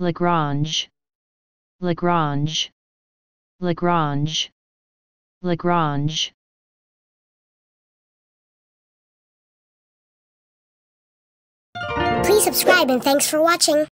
Lagrange, Lagrange, Lagrange, Lagrange. Please subscribe and thanks for watching.